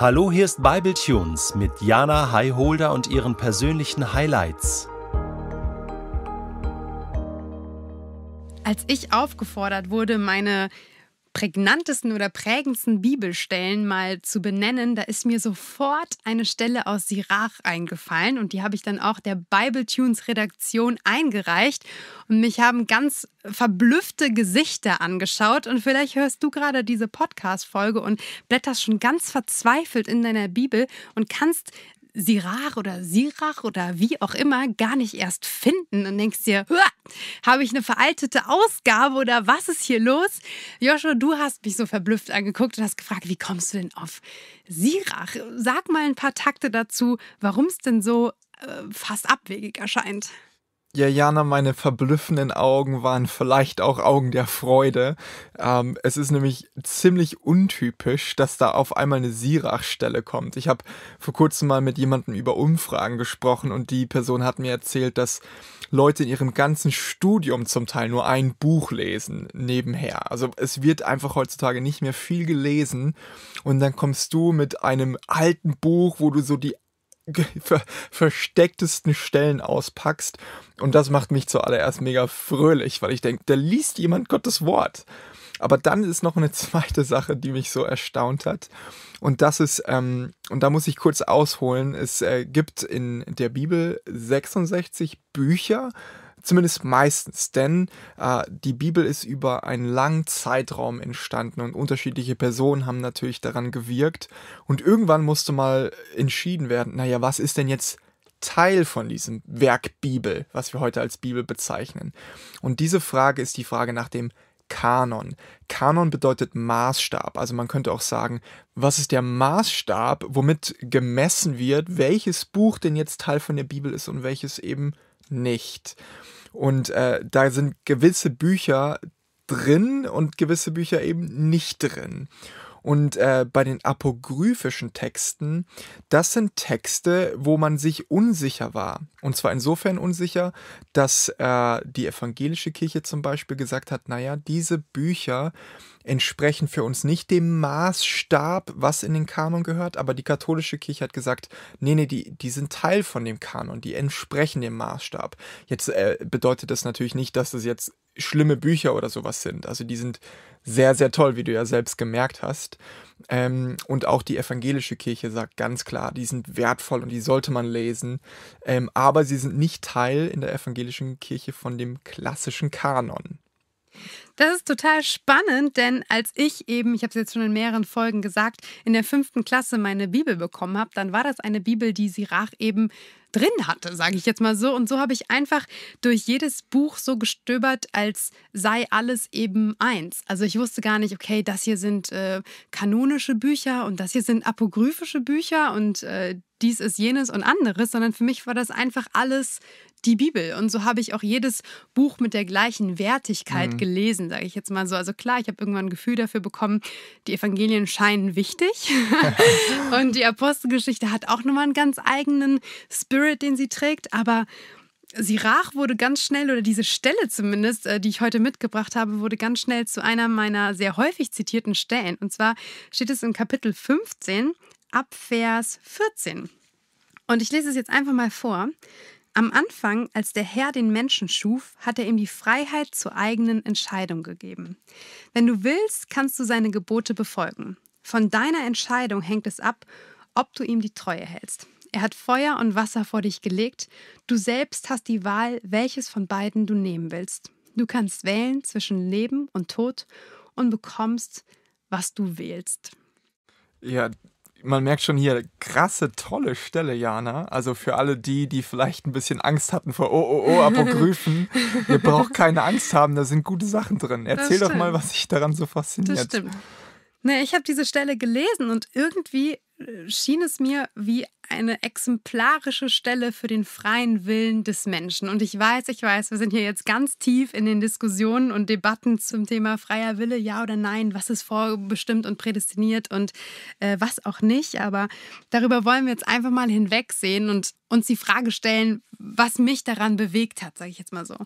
Hallo, hier ist Bible Tunes mit Jana Highholder und ihren persönlichen Highlights. Als ich aufgefordert wurde, meine prägnantesten oder prägendsten Bibelstellen mal zu benennen, da ist mir sofort eine Stelle aus Sirach eingefallen und die habe ich dann auch der Bible Tunes Redaktion eingereicht und mich haben ganz verblüffte Gesichter angeschaut und vielleicht hörst du gerade diese Podcast Folge und blätterst schon ganz verzweifelt in deiner Bibel und kannst Sirach oder Sirach oder wie auch immer gar nicht erst finden und denkst dir, habe ich eine veraltete Ausgabe oder was ist hier los? Joshua, du hast mich so verblüfft angeguckt und hast gefragt, wie kommst du denn auf Sirach? Sag mal ein paar Takte dazu, warum es denn so äh, fast abwegig erscheint. Ja, Jana, meine verblüffenden Augen waren vielleicht auch Augen der Freude. Ähm, es ist nämlich ziemlich untypisch, dass da auf einmal eine Sirach-Stelle kommt. Ich habe vor kurzem mal mit jemandem über Umfragen gesprochen und die Person hat mir erzählt, dass Leute in ihrem ganzen Studium zum Teil nur ein Buch lesen nebenher. Also es wird einfach heutzutage nicht mehr viel gelesen und dann kommst du mit einem alten Buch, wo du so die ver verstecktesten Stellen auspackst. Und das macht mich zuallererst mega fröhlich, weil ich denke, da liest jemand Gottes Wort. Aber dann ist noch eine zweite Sache, die mich so erstaunt hat. Und das ist, ähm, und da muss ich kurz ausholen, es äh, gibt in der Bibel 66 Bücher, Zumindest meistens, denn äh, die Bibel ist über einen langen Zeitraum entstanden und unterschiedliche Personen haben natürlich daran gewirkt. Und irgendwann musste mal entschieden werden, naja, was ist denn jetzt Teil von diesem Werk Bibel, was wir heute als Bibel bezeichnen? Und diese Frage ist die Frage nach dem Kanon. Kanon bedeutet Maßstab. Also man könnte auch sagen, was ist der Maßstab, womit gemessen wird, welches Buch denn jetzt Teil von der Bibel ist und welches eben nicht nicht. Und äh, da sind gewisse Bücher drin und gewisse Bücher eben nicht drin. Und äh, bei den apogryphischen Texten, das sind Texte, wo man sich unsicher war. Und zwar insofern unsicher, dass äh, die evangelische Kirche zum Beispiel gesagt hat, naja, diese Bücher entsprechen für uns nicht dem Maßstab, was in den Kanon gehört, aber die katholische Kirche hat gesagt, nee, nee, die, die sind Teil von dem Kanon, die entsprechen dem Maßstab. Jetzt äh, bedeutet das natürlich nicht, dass es jetzt schlimme Bücher oder sowas sind. Also die sind sehr, sehr toll, wie du ja selbst gemerkt hast. Ähm, und auch die evangelische Kirche sagt ganz klar, die sind wertvoll und die sollte man lesen. Ähm, aber sie sind nicht Teil in der evangelischen Kirche von dem klassischen Kanon. Das ist total spannend, denn als ich eben, ich habe es jetzt schon in mehreren Folgen gesagt, in der fünften Klasse meine Bibel bekommen habe, dann war das eine Bibel, die Sirach eben drin hatte, sage ich jetzt mal so. Und so habe ich einfach durch jedes Buch so gestöbert, als sei alles eben eins. Also ich wusste gar nicht, okay, das hier sind äh, kanonische Bücher und das hier sind apokryphische Bücher und äh, dies ist jenes und anderes, sondern für mich war das einfach alles die Bibel. Und so habe ich auch jedes Buch mit der gleichen Wertigkeit mhm. gelesen, sage ich jetzt mal so. Also klar, ich habe irgendwann ein Gefühl dafür bekommen, die Evangelien scheinen wichtig. und die Apostelgeschichte hat auch nochmal einen ganz eigenen Spirit, den sie trägt. Aber Sirach wurde ganz schnell, oder diese Stelle zumindest, äh, die ich heute mitgebracht habe, wurde ganz schnell zu einer meiner sehr häufig zitierten Stellen. Und zwar steht es in Kapitel 15 ab Vers 14. Und ich lese es jetzt einfach mal vor. Am Anfang, als der Herr den Menschen schuf, hat er ihm die Freiheit zur eigenen Entscheidung gegeben. Wenn du willst, kannst du seine Gebote befolgen. Von deiner Entscheidung hängt es ab, ob du ihm die Treue hältst. Er hat Feuer und Wasser vor dich gelegt. Du selbst hast die Wahl, welches von beiden du nehmen willst. Du kannst wählen zwischen Leben und Tod und bekommst, was du wählst. Ja, man merkt schon hier, krasse, tolle Stelle, Jana. Also für alle die, die vielleicht ein bisschen Angst hatten vor OOO-Apokryphen, oh, oh, oh, ihr braucht keine Angst haben, da sind gute Sachen drin. Erzähl doch mal, was dich daran so fasziniert. Das stimmt. Nee, ich habe diese Stelle gelesen und irgendwie schien es mir wie eine exemplarische Stelle für den freien Willen des Menschen. Und ich weiß, ich weiß, wir sind hier jetzt ganz tief in den Diskussionen und Debatten zum Thema freier Wille, ja oder nein, was ist vorbestimmt und prädestiniert und äh, was auch nicht. Aber darüber wollen wir jetzt einfach mal hinwegsehen und uns die Frage stellen, was mich daran bewegt hat, sage ich jetzt mal so.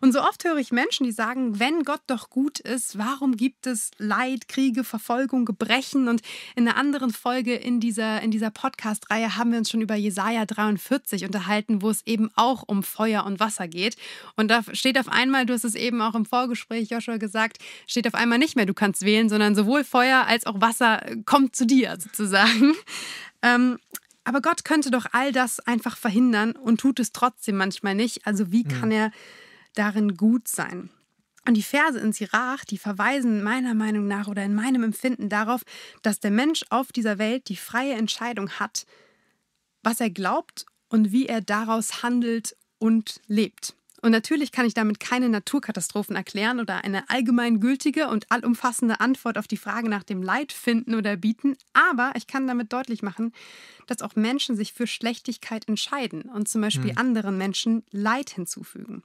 Und so oft höre ich Menschen, die sagen, wenn Gott doch gut ist, warum gibt es Leid, Kriege, Verfolgung, Gebrechen? Und in einer anderen Folge in dieser, in dieser Podcast-Reihe haben wir uns schon über Jesaja 43 unterhalten, wo es eben auch um Feuer und Wasser geht. Und da steht auf einmal, du hast es eben auch im Vorgespräch, Joshua, gesagt, steht auf einmal nicht mehr, du kannst wählen, sondern sowohl Feuer als auch Wasser äh, kommt zu dir sozusagen. Ähm, aber Gott könnte doch all das einfach verhindern und tut es trotzdem manchmal nicht. Also wie kann mhm. er darin gut sein? Und die Verse in Sirach, die verweisen meiner Meinung nach oder in meinem Empfinden darauf, dass der Mensch auf dieser Welt die freie Entscheidung hat, was er glaubt und wie er daraus handelt und lebt. Und natürlich kann ich damit keine Naturkatastrophen erklären oder eine allgemeingültige und allumfassende Antwort auf die Frage nach dem Leid finden oder bieten, aber ich kann damit deutlich machen, dass auch Menschen sich für Schlechtigkeit entscheiden und zum Beispiel hm. anderen Menschen Leid hinzufügen.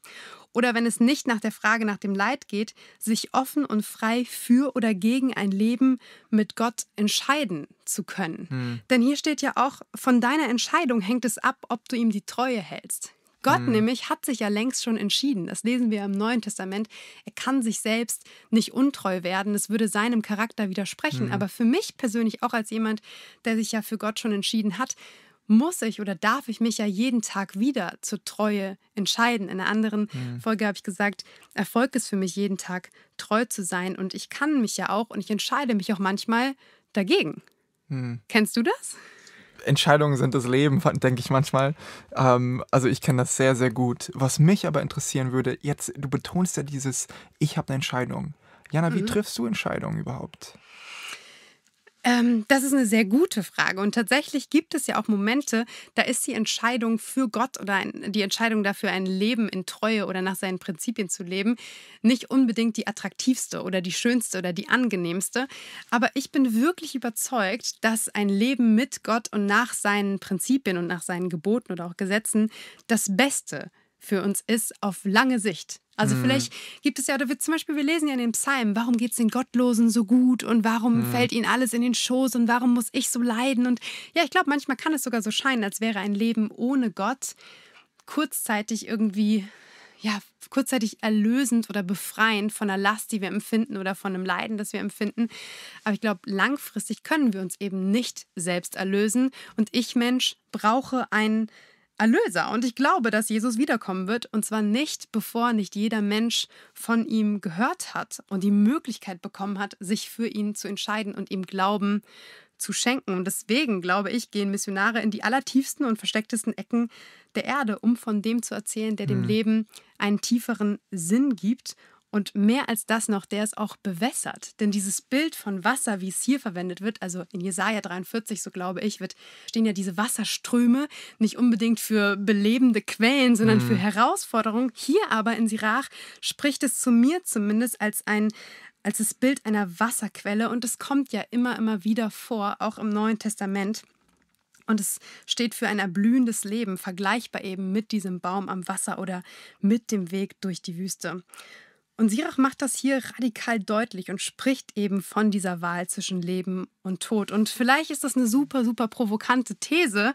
Oder wenn es nicht nach der Frage nach dem Leid geht, sich offen und frei für oder gegen ein Leben mit Gott entscheiden zu können. Hm. Denn hier steht ja auch, von deiner Entscheidung hängt es ab, ob du ihm die Treue hältst. Gott mhm. nämlich hat sich ja längst schon entschieden. Das lesen wir im Neuen Testament. Er kann sich selbst nicht untreu werden. Das würde seinem Charakter widersprechen. Mhm. Aber für mich persönlich, auch als jemand, der sich ja für Gott schon entschieden hat, muss ich oder darf ich mich ja jeden Tag wieder zur Treue entscheiden. In einer anderen mhm. Folge habe ich gesagt, Erfolg ist für mich jeden Tag treu zu sein und ich kann mich ja auch und ich entscheide mich auch manchmal dagegen. Mhm. Kennst du das? Entscheidungen sind das Leben, denke ich manchmal. Ähm, also ich kenne das sehr, sehr gut. Was mich aber interessieren würde, jetzt, du betonst ja dieses, ich habe eine Entscheidung. Jana, wie mhm. triffst du Entscheidungen überhaupt? Ähm, das ist eine sehr gute Frage. Und tatsächlich gibt es ja auch Momente, da ist die Entscheidung für Gott oder ein, die Entscheidung dafür, ein Leben in Treue oder nach seinen Prinzipien zu leben, nicht unbedingt die attraktivste oder die schönste oder die angenehmste. Aber ich bin wirklich überzeugt, dass ein Leben mit Gott und nach seinen Prinzipien und nach seinen Geboten oder auch Gesetzen das Beste für uns ist auf lange Sicht. Also hm. vielleicht gibt es ja, oder wir, zum Beispiel, wir lesen ja in den Psalmen, warum geht es den Gottlosen so gut und warum hm. fällt ihnen alles in den Schoß und warum muss ich so leiden? Und ja, ich glaube, manchmal kann es sogar so scheinen, als wäre ein Leben ohne Gott kurzzeitig irgendwie, ja, kurzzeitig erlösend oder befreiend von einer Last, die wir empfinden oder von einem Leiden, das wir empfinden. Aber ich glaube, langfristig können wir uns eben nicht selbst erlösen. Und ich, Mensch, brauche einen Erlöser. Und ich glaube, dass Jesus wiederkommen wird. Und zwar nicht, bevor nicht jeder Mensch von ihm gehört hat und die Möglichkeit bekommen hat, sich für ihn zu entscheiden und ihm Glauben zu schenken. Und deswegen, glaube ich, gehen Missionare in die allertiefsten und verstecktesten Ecken der Erde, um von dem zu erzählen, der dem mhm. Leben einen tieferen Sinn gibt und mehr als das noch, der ist auch bewässert. Denn dieses Bild von Wasser, wie es hier verwendet wird, also in Jesaja 43, so glaube ich, wird, stehen ja diese Wasserströme nicht unbedingt für belebende Quellen, sondern mhm. für Herausforderungen. Hier aber in Sirach spricht es zu mir zumindest als ein, als das Bild einer Wasserquelle. Und es kommt ja immer, immer wieder vor, auch im Neuen Testament. Und es steht für ein erblühendes Leben, vergleichbar eben mit diesem Baum am Wasser oder mit dem Weg durch die Wüste. Und Sirach macht das hier radikal deutlich und spricht eben von dieser Wahl zwischen Leben und Tod. Und vielleicht ist das eine super, super provokante These,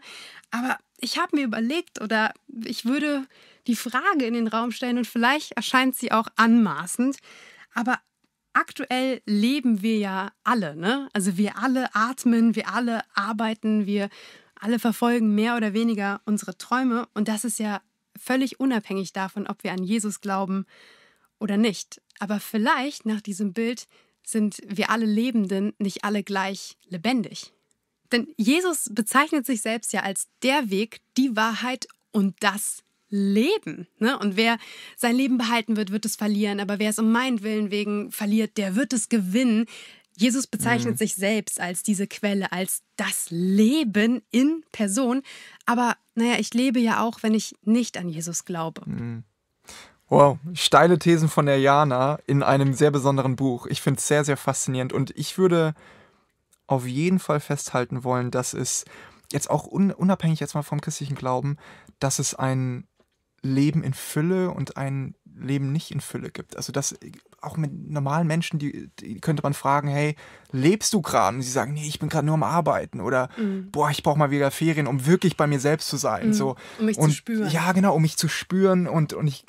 aber ich habe mir überlegt oder ich würde die Frage in den Raum stellen und vielleicht erscheint sie auch anmaßend, aber aktuell leben wir ja alle, ne? Also wir alle atmen, wir alle arbeiten, wir alle verfolgen mehr oder weniger unsere Träume und das ist ja völlig unabhängig davon, ob wir an Jesus glauben oder nicht. Aber vielleicht nach diesem Bild sind wir alle Lebenden nicht alle gleich lebendig. Denn Jesus bezeichnet sich selbst ja als der Weg, die Wahrheit und das Leben. Ne? Und wer sein Leben behalten wird, wird es verlieren. Aber wer es um meinen Willen wegen verliert, der wird es gewinnen. Jesus bezeichnet mhm. sich selbst als diese Quelle, als das Leben in Person. Aber naja, ich lebe ja auch, wenn ich nicht an Jesus glaube. Mhm. Wow, steile Thesen von der Jana in einem sehr besonderen Buch. Ich finde es sehr, sehr faszinierend und ich würde auf jeden Fall festhalten wollen, dass es jetzt auch un unabhängig jetzt mal vom christlichen Glauben, dass es ein Leben in Fülle und ein Leben nicht in Fülle gibt. Also das äh, auch mit normalen Menschen, die, die könnte man fragen, hey, lebst du gerade? Und sie sagen, nee, ich bin gerade nur am Arbeiten oder mhm. boah, ich brauche mal wieder Ferien, um wirklich bei mir selbst zu sein. Mhm. So. Um mich und, zu spüren. Ja, genau, um mich zu spüren und, und ich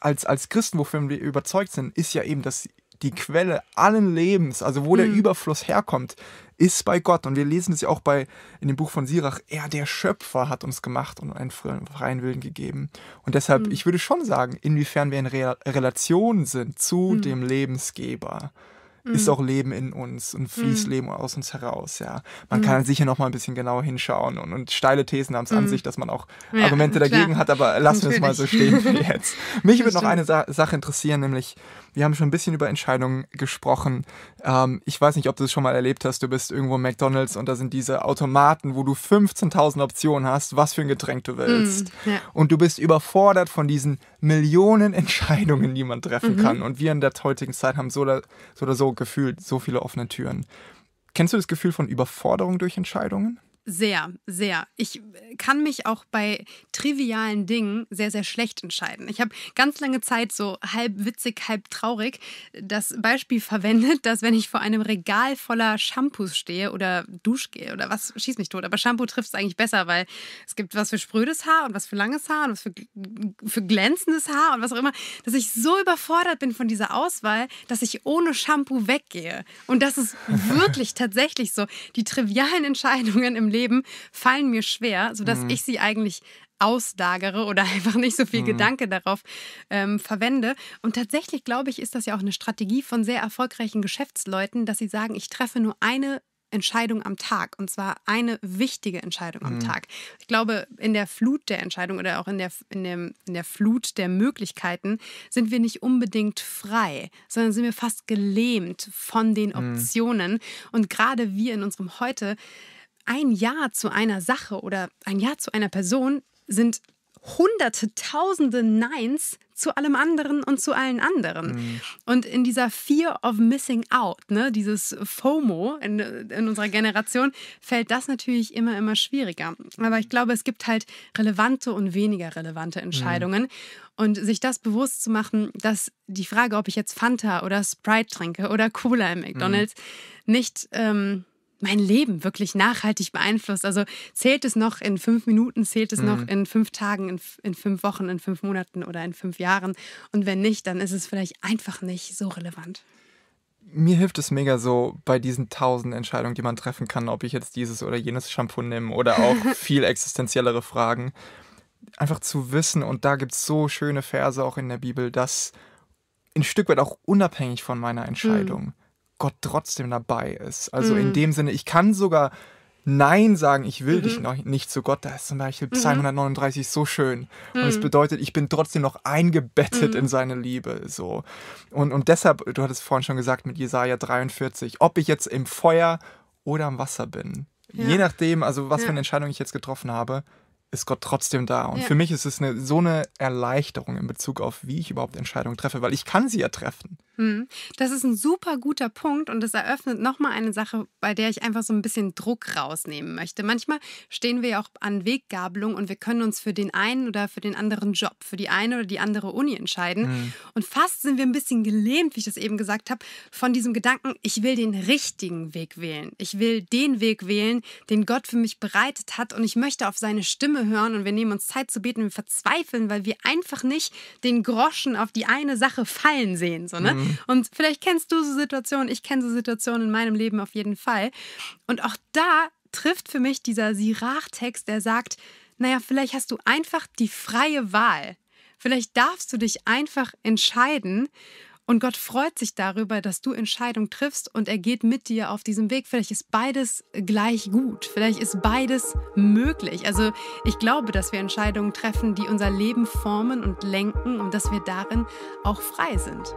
als, als Christen, wofür wir überzeugt sind, ist ja eben, dass die Quelle allen Lebens, also wo der mhm. Überfluss herkommt, ist bei Gott. Und wir lesen es ja auch bei, in dem Buch von Sirach, er, der Schöpfer, hat uns gemacht und einen freien Willen gegeben. Und deshalb, mhm. ich würde schon sagen, inwiefern wir in Re Relation sind zu mhm. dem Lebensgeber mhm. ist auch Leben in uns und fließt mhm. Leben aus uns heraus, ja. Man mhm. kann sicher noch mal ein bisschen genauer hinschauen und, und steile Thesen haben es an mhm. sich, dass man auch ja, Argumente klar. dagegen hat, aber lassen wir es mal so stehen wie jetzt. Mich würde noch eine Sa Sache interessieren, nämlich wir haben schon ein bisschen über Entscheidungen gesprochen. Ähm, ich weiß nicht, ob du es schon mal erlebt hast. Du bist irgendwo im McDonalds und da sind diese Automaten, wo du 15.000 Optionen hast, was für ein Getränk du willst. Mm, ja. Und du bist überfordert von diesen Millionen Entscheidungen, die man treffen mhm. kann. Und wir in der heutigen Zeit haben so oder, so oder so gefühlt so viele offene Türen. Kennst du das Gefühl von Überforderung durch Entscheidungen? Sehr, sehr. Ich äh, kann mich auch bei trivialen Dingen sehr, sehr schlecht entscheiden. Ich habe ganz lange Zeit so halb witzig, halb traurig das Beispiel verwendet, dass wenn ich vor einem Regal voller Shampoos stehe oder Duschgel oder was, schieß mich tot, aber Shampoo trifft es eigentlich besser, weil es gibt was für sprödes Haar und was für langes Haar und was für, für glänzendes Haar und was auch immer, dass ich so überfordert bin von dieser Auswahl, dass ich ohne Shampoo weggehe. Und das ist wirklich tatsächlich so. Die trivialen Entscheidungen im Leben Leben fallen mir schwer, sodass mhm. ich sie eigentlich auslagere oder einfach nicht so viel mhm. Gedanke darauf ähm, verwende. Und tatsächlich, glaube ich, ist das ja auch eine Strategie von sehr erfolgreichen Geschäftsleuten, dass sie sagen, ich treffe nur eine Entscheidung am Tag und zwar eine wichtige Entscheidung am mhm. Tag. Ich glaube, in der Flut der Entscheidung oder auch in der, in, dem, in der Flut der Möglichkeiten sind wir nicht unbedingt frei, sondern sind wir fast gelähmt von den mhm. Optionen. Mhm. Und gerade wir in unserem Heute ein Ja zu einer Sache oder ein Ja zu einer Person sind hunderte, tausende Neins zu allem anderen und zu allen anderen. Mhm. Und in dieser Fear of Missing Out, ne, dieses FOMO in, in unserer Generation, fällt das natürlich immer, immer schwieriger. Aber ich glaube, es gibt halt relevante und weniger relevante mhm. Entscheidungen. Mhm. Und sich das bewusst zu machen, dass die Frage, ob ich jetzt Fanta oder Sprite trinke oder Cola im mhm. McDonald's, mhm. nicht... Ähm, mein Leben wirklich nachhaltig beeinflusst. Also zählt es noch in fünf Minuten, zählt es mhm. noch in fünf Tagen, in, in fünf Wochen, in fünf Monaten oder in fünf Jahren. Und wenn nicht, dann ist es vielleicht einfach nicht so relevant mir hilft es mega so bei diesen tausend Entscheidungen, die man treffen kann, ob ich jetzt dieses oder jenes Shampoo nehme oder auch viel existenziellere Fragen, einfach zu wissen, und da gibt es so schöne Verse auch in der Bibel, dass ein Stück weit auch unabhängig von meiner hm. Entscheidung. Mhm Gott trotzdem dabei ist. Also mhm. in dem Sinne, ich kann sogar Nein sagen, ich will mhm. dich noch nicht zu Gott. Da ist zum Beispiel mhm. Psalm 139 so schön. Und es mhm. bedeutet, ich bin trotzdem noch eingebettet mhm. in seine Liebe. So. Und, und deshalb, du hattest vorhin schon gesagt mit Jesaja 43, ob ich jetzt im Feuer oder im Wasser bin. Ja. Je nachdem, also was ja. für eine Entscheidung ich jetzt getroffen habe, ist Gott trotzdem da. Und ja. für mich ist es eine, so eine Erleichterung in Bezug auf, wie ich überhaupt Entscheidungen treffe, weil ich kann sie ja treffen. Hm. Das ist ein super guter Punkt und das eröffnet nochmal eine Sache, bei der ich einfach so ein bisschen Druck rausnehmen möchte. Manchmal stehen wir ja auch an Weggabelung und wir können uns für den einen oder für den anderen Job, für die eine oder die andere Uni entscheiden. Mhm. Und fast sind wir ein bisschen gelähmt, wie ich das eben gesagt habe, von diesem Gedanken, ich will den richtigen Weg wählen. Ich will den Weg wählen, den Gott für mich bereitet hat und ich möchte auf seine Stimme hören und wir nehmen uns Zeit zu beten und wir verzweifeln, weil wir einfach nicht den Groschen auf die eine Sache fallen sehen. So, ne? Mhm. Mhm. Und vielleicht kennst du so Situationen, ich kenne so Situationen in meinem Leben auf jeden Fall. Und auch da trifft für mich dieser Sirach-Text, der sagt, naja, vielleicht hast du einfach die freie Wahl. Vielleicht darfst du dich einfach entscheiden. Und Gott freut sich darüber, dass du Entscheidung triffst und er geht mit dir auf diesem Weg. Vielleicht ist beides gleich gut. Vielleicht ist beides möglich. Also ich glaube, dass wir Entscheidungen treffen, die unser Leben formen und lenken und dass wir darin auch frei sind.